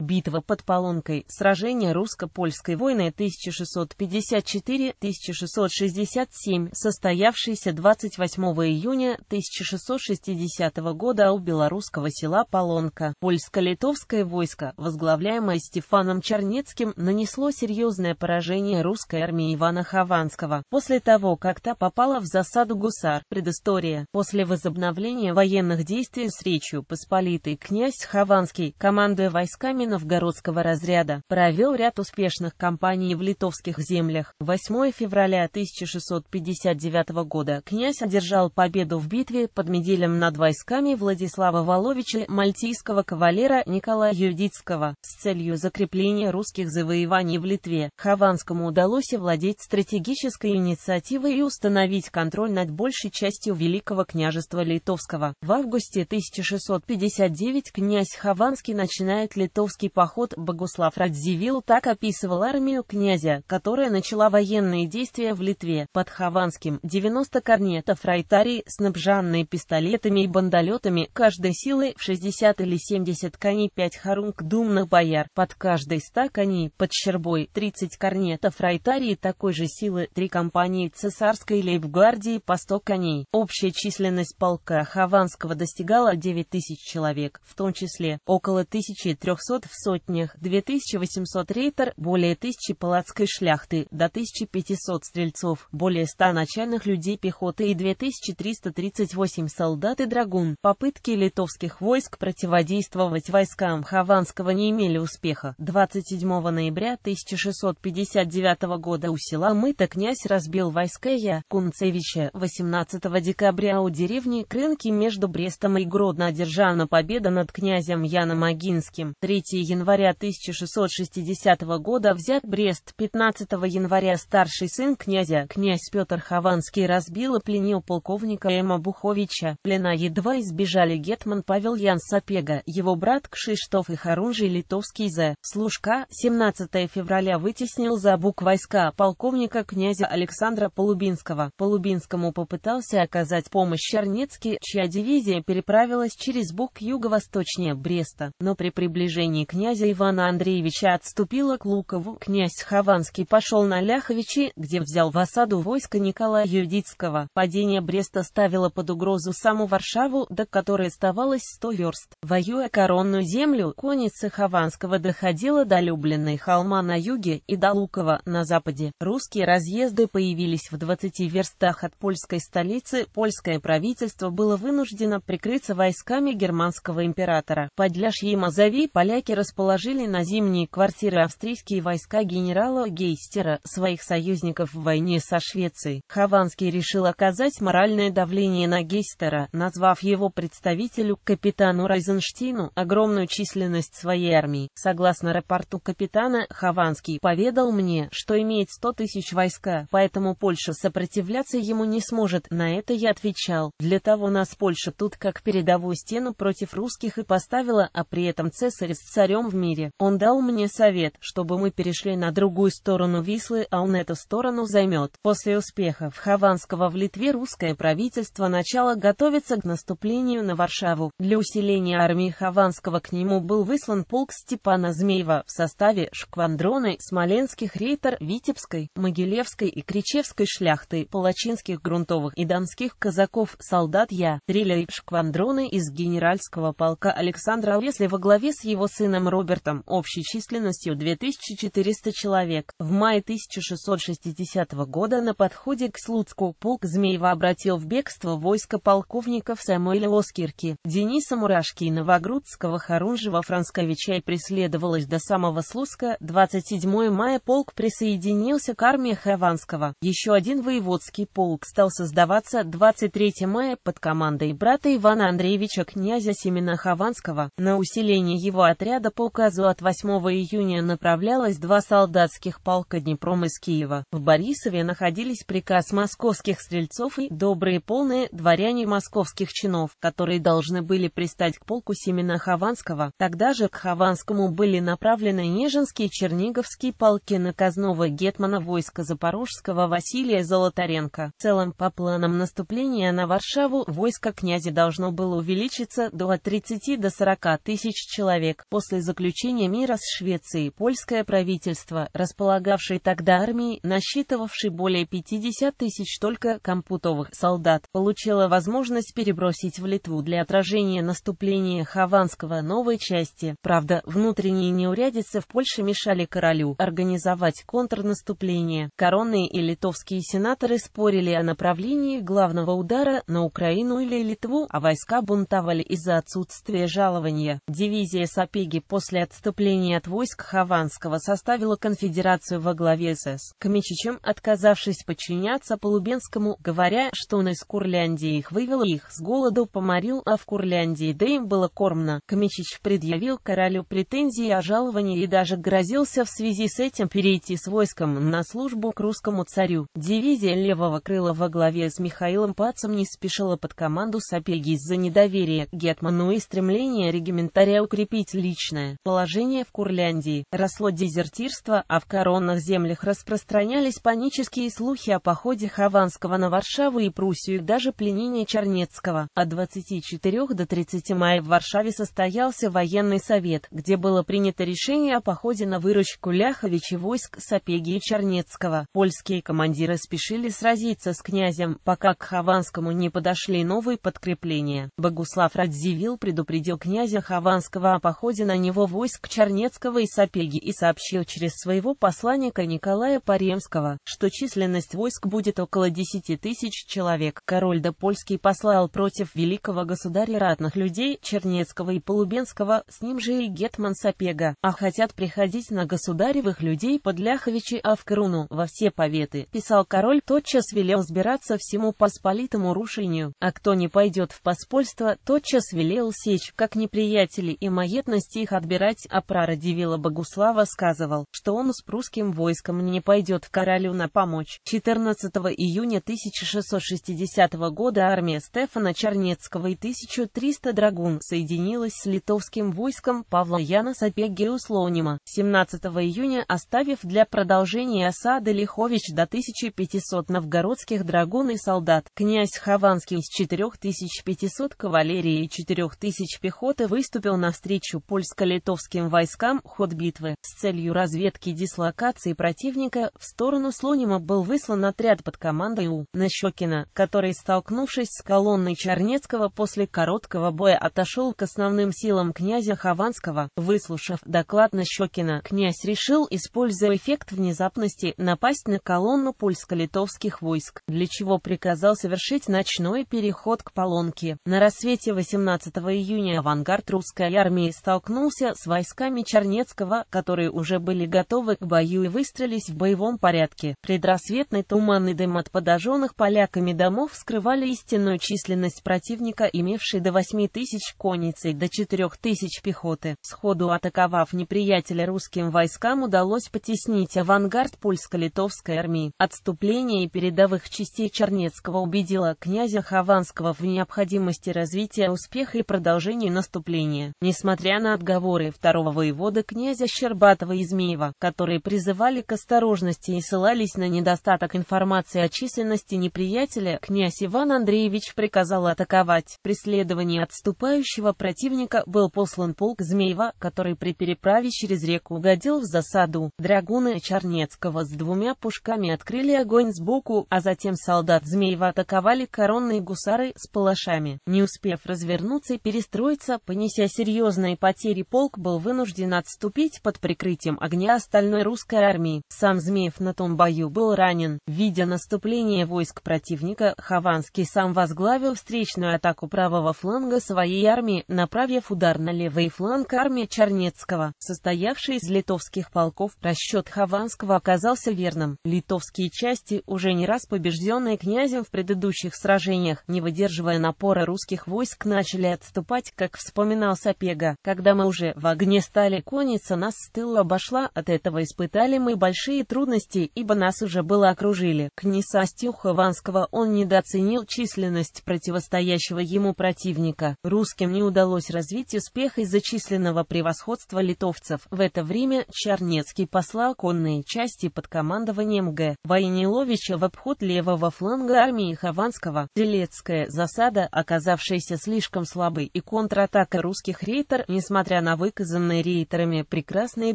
Битва под Полонкой. Сражение русско-польской войны 1654-1667, состоявшееся 28 июня 1660 года у белорусского села Полонка. Польско-литовское войско, возглавляемое Стефаном Чернецким, нанесло серьезное поражение русской армии Ивана Хованского. После того, как та попала в засаду гусар, предыстория. После возобновления военных действий с Речью Посполитой князь Хованский, командуя войсками новгородского разряда, провел ряд успешных кампаний в литовских землях. 8 февраля 1659 года князь одержал победу в битве под Меделем над войсками Владислава Воловича мальтийского кавалера Николая Юдицкого с целью закрепления русских завоеваний в Литве. Хованскому удалось овладеть стратегической инициативой и установить контроль над большей частью Великого княжества Литовского. В августе 1659 князь Хованский начинает литовский Курский поход Богуслав Радзивилл так описывал армию князя, которая начала военные действия в Литве. Под Хованским 90 корнетов райтарий, снабженные пистолетами и бандолетами, каждой силой в 60 или 70 коней 5 харунг думных бояр. Под каждой 100 коней, под Щербой 30 корнетов райтарии такой же силы, 3 компании цесарской лейбгвардии по 100 коней. Общая численность полка Хованского достигала 9000 человек, в том числе около 1300 в сотнях, 2800 рейтер, более 1000 палацкой шляхты, до 1500 стрельцов, более 100 начальных людей пехоты и 2338 солдат и драгун. Попытки литовских войск противодействовать войскам Хованского не имели успеха. 27 ноября 1659 года у села Мыта князь разбил войска Я Кунцевича. 18 декабря у деревни Крынки между Брестом и Гродно одержана победа над князем Яном Агинским. 3 января 1660 года взят Брест, 15 января старший сын князя, князь Петр Хованский разбил и пленил полковника Эма Буховича, плена едва избежали гетман Павел Ян Сапега, его брат Кшиштоф и Харунжий Литовский Зе, Служка, 17 февраля вытеснил за бук войска полковника князя Александра Полубинского. Полубинскому попытался оказать помощь Чернецкий, чья дивизия переправилась через бук юго-восточнее Бреста, но при приближении князя Ивана Андреевича отступила к Лукову, князь Хованский пошел на Ляховичи, где взял в осаду войско Николая Юдицкого. Падение Бреста ставило под угрозу саму Варшаву, до которой оставалось 100 верст. Воюя коронную землю, конница Хованского доходила до Любленной холма на юге и до Лукова на западе. Русские разъезды появились в 20 верстах от польской столицы, польское правительство было вынуждено прикрыться войсками германского императора. Подляж и Мазовей поляки расположили на зимние квартиры австрийские войска генерала Гейстера, своих союзников в войне со Швецией. Хованский решил оказать моральное давление на Гейстера, назвав его представителю, капитану Райзенштейну, огромную численность своей армии. Согласно рапорту капитана, Хованский поведал мне, что имеет 100 тысяч войска, поэтому Польша сопротивляться ему не сможет. На это я отвечал, для того нас Польша тут как передовую стену против русских и поставила, а при этом цесарь с царем царем в мире. Он дал мне совет, чтобы мы перешли на другую сторону Вислы, а он эту сторону займет. После успехов Хованского в Литве русское правительство начало готовиться к наступлению на Варшаву. Для усиления армии Хованского к нему был выслан полк Степана Змеева в составе Шквандроны, Смоленских рейтер, Витебской, Могилевской и Кричевской шляхты, палачинских грунтовых и донских казаков, солдат Я, Триля и Шквандроны из генеральского полка Александра Лесли во главе с его сыном сыном Робертом общей численностью 2400 человек. В мае 1660 года на подходе к Слуцку полк Змеева обратил в бегство войско полковников Самуэля Оскирки, Дениса Мурашки и Новогрудского Харунжева Францковича и преследовалось до самого Слуцка. 27 мая полк присоединился к армии Хованского. Еще один воеводский полк стал создаваться 23 мая под командой брата Ивана Андреевича князя Семена Хованского. На усиление его отряда отряда по указу от 8 июня направлялось два солдатских полка Днепром из Киева. В Борисове находились приказ московских стрельцов и добрые полные дворяне московских чинов, которые должны были пристать к полку Семена Хованского. Тогда же к Хованскому были направлены Нежинские Черниговские полки наказного гетмана войска Запорожского Василия Золотаренко. В целом, по планам наступления на Варшаву, войско князя должно было увеличиться до от 30 до 40 тысяч человек. После после заключения мира с Швецией польское правительство, располагавшее тогда армией, насчитывавшей более 50 тысяч только компутовых солдат, получило возможность перебросить в Литву для отражения наступления Хованского новой части. Правда, внутренние неурядицы в Польше мешали королю организовать контрнаступление. Коронные и литовские сенаторы спорили о направлении главного удара на Украину или Литву, а войска бунтовали из-за отсутствия жалования. Дивизия Сапеги после отступления от войск Хованского составила конфедерацию во главе с Камичичем, отказавшись подчиняться Полубенскому, говоря, что он из Курляндии их вывел их с голоду поморил, а в Курляндии да им было кормно. Камичич предъявил королю претензии о жаловании и даже грозился в связи с этим перейти с войском на службу к русскому царю. Дивизия левого крыла во главе с Михаилом Пацом не спешила под команду Сапеги из-за недоверия к Гетману и стремления региментария укрепить личность аналогичное положение в Курляндии. Росло дезертирство, а в коронных землях распространялись панические слухи о походе Хованского на Варшаву и Пруссию даже пленение Чернецкого. От 24 до 30 мая в Варшаве состоялся военный совет, где было принято решение о походе на выручку Ляховича войск Сапеги и Чернецкого. Польские командиры спешили сразиться с князем, пока к Хованскому не подошли новые подкрепления. Богуслав Радзивилл предупредил князя Хованского о походе на него войск Чернецкого и Сапеги и сообщил через своего посланника Николая Паремского, что численность войск будет около 10 тысяч человек. Король Польский послал против великого государя ратных людей Чернецкого и Полубенского, с ним же и Гетман Сапега, а хотят приходить на государевых людей под Ляховичи Авкаруну во все поветы, писал король, тотчас велел сбираться всему посполитому рушению, а кто не пойдет в поспольство, тотчас велел сечь, как неприятели и маетности их их отбирать, а прародивила Богуслава сказывал, что он с прусским войском не пойдет королю на помощь. 14 июня 1660 года армия Стефана Чернецкого и 1300 драгун соединилась с литовским войском Павла Яна Сапегиус 17 июня, оставив для продолжения осады Лихович до 1500 новгородских драгун и солдат, князь Хованский с 4500 кавалерии и 4000 пехоты выступил навстречу польскому турецко-литовским войскам ход битвы. С целью разведки дислокации противника в сторону Слонима был выслан отряд под командой У. Нащекина, который, столкнувшись с колонной Чернецкого после короткого боя, отошел к основным силам князя Хованского. Выслушав доклад Нащекина, князь решил, используя эффект внезапности, напасть на колонну польско-литовских войск, для чего приказал совершить ночной переход к Полонке. На рассвете 18 июня авангард русской армии столкнулся вернулся с войсками Чернецкого, которые уже были готовы к бою и выстроились в боевом порядке. Предрассветный туманный дым от подожженных поляками домов скрывали истинную численность противника, имевшей до 8 тысяч конницей, до 4 тысяч пехоты. Сходу атаковав неприятеля русским войскам удалось потеснить авангард польско-литовской армии. Отступление передовых частей Чернецкого убедило князя Хованского в необходимости развития успеха и продолжения наступления. Несмотря на отголоски приговоры второго воевода князя Щербатова и Змеева, которые призывали к осторожности и ссылались на недостаток информации о численности неприятеля, князь Иван Андреевич приказал атаковать. Преследование отступающего противника был послан полк Змеева, который при переправе через реку угодил в засаду. Драгуны Чернецкого с двумя пушками открыли огонь сбоку, а затем солдат Змеева атаковали коронные гусары с палашами. Не успев развернуться и перестроиться, понеся серьезные потери и полк был вынужден отступить под прикрытием огня остальной русской армии. Сам Змеев на том бою был ранен. Видя наступление войск противника, Хованский сам возглавил встречную атаку правого фланга своей армии, направив удар на левый фланг армии Чернецкого. Состоявший из литовских полков расчет Хованского оказался верным. Литовские части, уже не раз побежденные князем в предыдущих сражениях, не выдерживая напора русских войск, начали отступать, как вспоминал Сапега. Когда мы уже в огне стали, конница нас с тыла обошла, от этого испытали мы большие трудности, ибо нас уже было окружили. Князя Стюхованского он недооценил численность противостоящего ему противника. Русским не удалось развить успех из-за численного превосходства литовцев. В это время Чарнецкий послал конные части под командованием Г. Войниловича в обход левого фланга армии Хованского. Делецкая засада, оказавшаяся слишком слабой, и контратака русских рейтер, несмотря на выказанные рейтерами прекрасные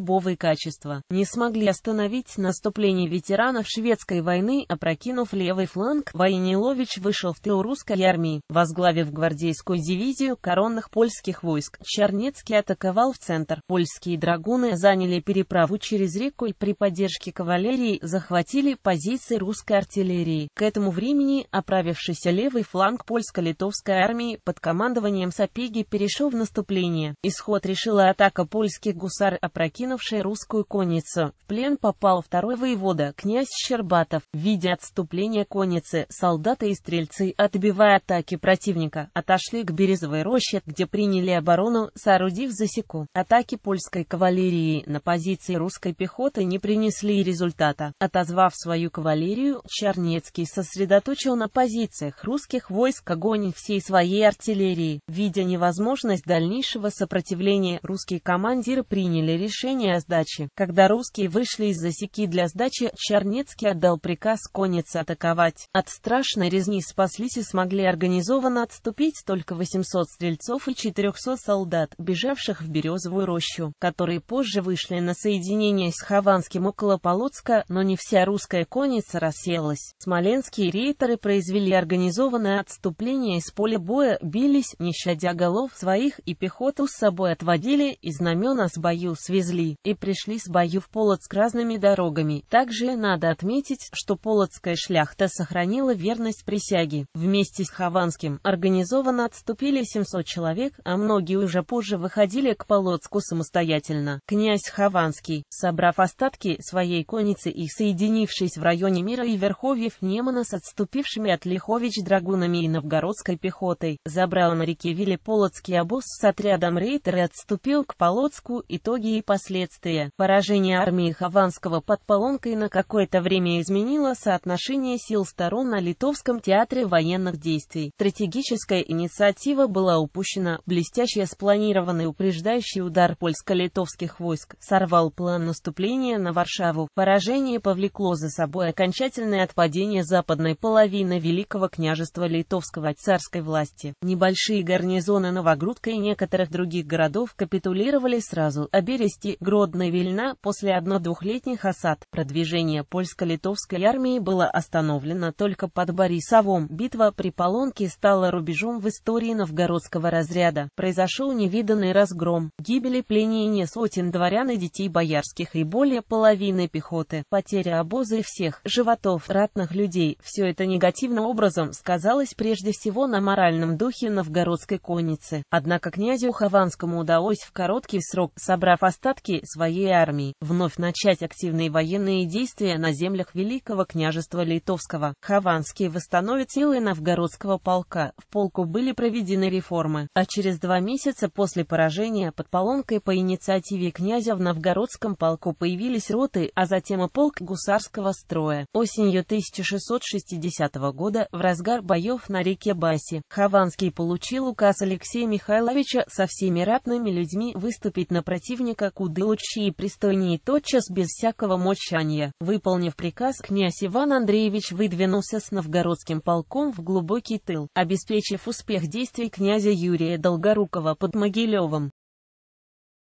бовые качества, не смогли остановить наступление ветеранов шведской войны, опрокинув левый фланг, Военилович вышел в тыл русской армии, возглавив гвардейскую дивизию коронных польских войск. Чернецкий атаковал в центр. Польские драгуны заняли переправу через реку и при поддержке кавалерии захватили позиции русской артиллерии. К этому времени оправившийся левый фланг польско-литовской армии под командованием Сапеги перешел в наступление. Исход решения решила атака польских гусар, опрокинувшая русскую конницу. В плен попал второй воевода, князь Щербатов. Видя отступление конницы, солдаты и стрельцы, отбивая атаки противника, отошли к Березовой роще, где приняли оборону, соорудив засеку. Атаки польской кавалерии на позиции русской пехоты не принесли результата. Отозвав свою кавалерию, Чернецкий сосредоточил на позициях русских войск огонь всей своей артиллерии, видя невозможность дальнейшего сопротивления сражении, русские командиры приняли решение о сдаче. Когда русские вышли из засеки для сдачи, Чернецкий отдал приказ конец атаковать. От страшной резни спаслись и смогли организованно отступить только 800 стрельцов и 400 солдат, бежавших в Березовую рощу, которые позже вышли на соединение с Хованским около Полоцка, но не вся русская конница расселась. Смоленские рейтеры произвели организованное отступление из поля боя, бились, не щадя голов своих, и пехоту с собой отводили освободили, и знамена с бою свезли, и пришли с бою в Полоцк разными дорогами. Также надо отметить, что Полоцкая шляхта сохранила верность присяге. Вместе с Хованским организованно отступили 700 человек, а многие уже позже выходили к Полоцку самостоятельно. Князь Хованский, собрав остатки своей конницы и соединившись в районе Мира и Верховьев Немана с отступившими от Лихович драгунами и новгородской пехотой, забрал на реке Вилли Полоцкий обоз с отрядом рейтер и подступил к Полоцку итоги и последствия. Поражение армии Хованского под Полонкой на какое-то время изменило соотношение сил сторон на Литовском театре военных действий. Стратегическая инициатива была упущена, блестяще спланированный упреждающий удар польско-литовских войск сорвал план наступления на Варшаву. Поражение повлекло за собой окончательное отпадение западной половины Великого княжества Литовского царской власти. Небольшие гарнизоны Новогрудка и некоторых других городов городов капитулировали сразу, а Берести, Гродно и Вильна после одно-двухлетних осад. Продвижение польско-литовской армии было остановлено только под Борисовом. Битва при Полонке стала рубежом в истории новгородского разряда. Произошел невиданный разгром, гибели пленения сотен дворян и детей боярских и более половины пехоты, потеря обоза и всех животов ратных людей. Все это негативным образом сказалось прежде всего на моральном духе новгородской конницы. Однако князю Хованскому удалось удалось в короткий срок, собрав остатки своей армии, вновь начать активные военные действия на землях Великого княжества Литовского. Хованский восстановит силы новгородского полка, в полку были проведены реформы, а через два месяца после поражения под Полонкой по инициативе князя в новгородском полку появились роты, а затем и полк гусарского строя. Осенью 1660 года, в разгар боев на реке Баси, Хованский получил указ Алексея Михайловича со всеми ратными другими людьми выступить на противника куда лучше и пристойнее тотчас без всякого мочания. Выполнив приказ, князь Иван Андреевич выдвинулся с новгородским полком в глубокий тыл, обеспечив успех действий князя Юрия Долгорукова под Могилевым.